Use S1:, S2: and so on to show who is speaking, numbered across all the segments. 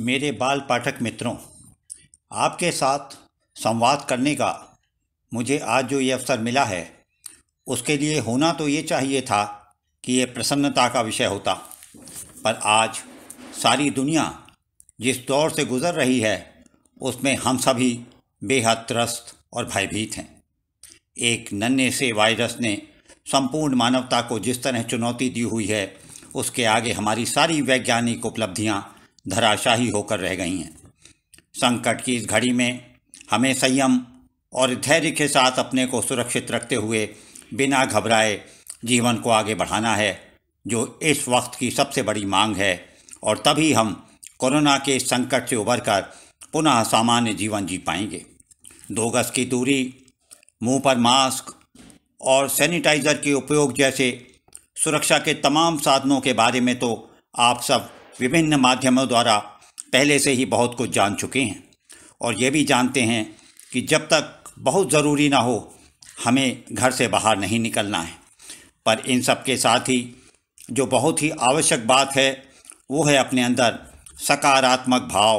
S1: मेरे बाल पाठक मित्रों आपके साथ संवाद करने का मुझे आज जो ये अवसर मिला है उसके लिए होना तो ये चाहिए था कि ये प्रसन्नता का विषय होता पर आज सारी दुनिया जिस दौर से गुज़र रही है उसमें हम सभी बेहद त्रस्त और भयभीत हैं एक नन्हे से वायरस ने संपूर्ण मानवता को जिस तरह चुनौती दी हुई है उसके आगे हमारी सारी वैज्ञानिक उपलब्धियाँ धराशाही होकर रह गई हैं संकट की इस घड़ी में हमें संयम और धैर्य के साथ अपने को सुरक्षित रखते हुए बिना घबराए जीवन को आगे बढ़ाना है जो इस वक्त की सबसे बड़ी मांग है और तभी हम कोरोना के संकट से उबर कर पुनः सामान्य जीवन जी पाएंगे दो गज की दूरी मुंह पर मास्क और सैनिटाइज़र के उपयोग जैसे सुरक्षा के तमाम साधनों के बारे में तो आप सब विभिन्न माध्यमों द्वारा पहले से ही बहुत कुछ जान चुके हैं और ये भी जानते हैं कि जब तक बहुत ज़रूरी ना हो हमें घर से बाहर नहीं निकलना है पर इन सब के साथ ही जो बहुत ही आवश्यक बात है वो है अपने अंदर सकारात्मक भाव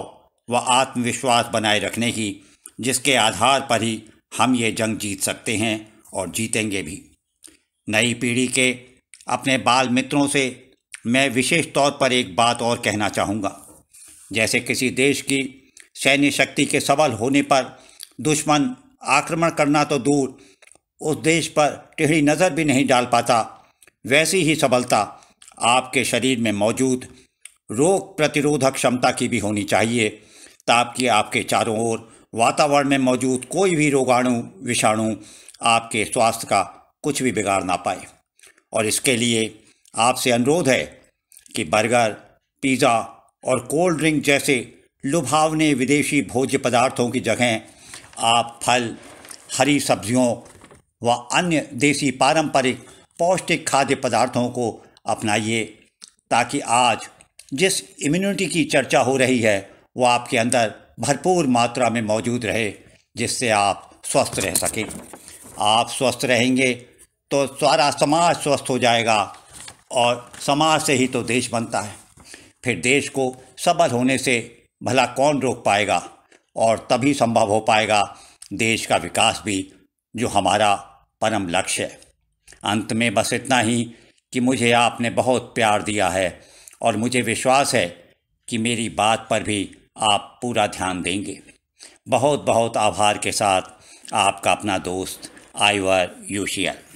S1: व आत्मविश्वास बनाए रखने की जिसके आधार पर ही हम ये जंग जीत सकते हैं और जीतेंगे भी नई पीढ़ी के अपने बाल मित्रों से मैं विशेष तौर पर एक बात और कहना चाहूँगा जैसे किसी देश की सैन्य शक्ति के सबल होने पर दुश्मन आक्रमण करना तो दूर उस देश पर टेढ़ी नज़र भी नहीं डाल पाता वैसी ही सबलता आपके शरीर में मौजूद रोग प्रतिरोधक क्षमता की भी होनी चाहिए ताकि आपके चारों ओर वातावरण में मौजूद कोई भी रोगाणु विषाणु आपके स्वास्थ्य का कुछ भी बिगाड़ ना पाए और इसके लिए आपसे अनुरोध है कि बर्गर पिज़्ज़ा और कोल्ड ड्रिंक जैसे लुभावने विदेशी भोज्य पदार्थों की जगह आप फल हरी सब्जियों व अन्य देसी पारंपरिक पौष्टिक खाद्य पदार्थों को अपनाइए ताकि आज जिस इम्यूनिटी की चर्चा हो रही है वह आपके अंदर भरपूर मात्रा में मौजूद रहे जिससे आप स्वस्थ रह सकें आप स्वस्थ रहेंगे तो सारा समाज स्वस्थ हो जाएगा और समाज से ही तो देश बनता है फिर देश को सबल होने से भला कौन रोक पाएगा और तभी संभव हो पाएगा देश का विकास भी जो हमारा परम लक्ष्य है अंत में बस इतना ही कि मुझे आपने बहुत प्यार दिया है और मुझे विश्वास है कि मेरी बात पर भी आप पूरा ध्यान देंगे बहुत बहुत आभार के साथ आपका अपना दोस्त आईवर यूशियल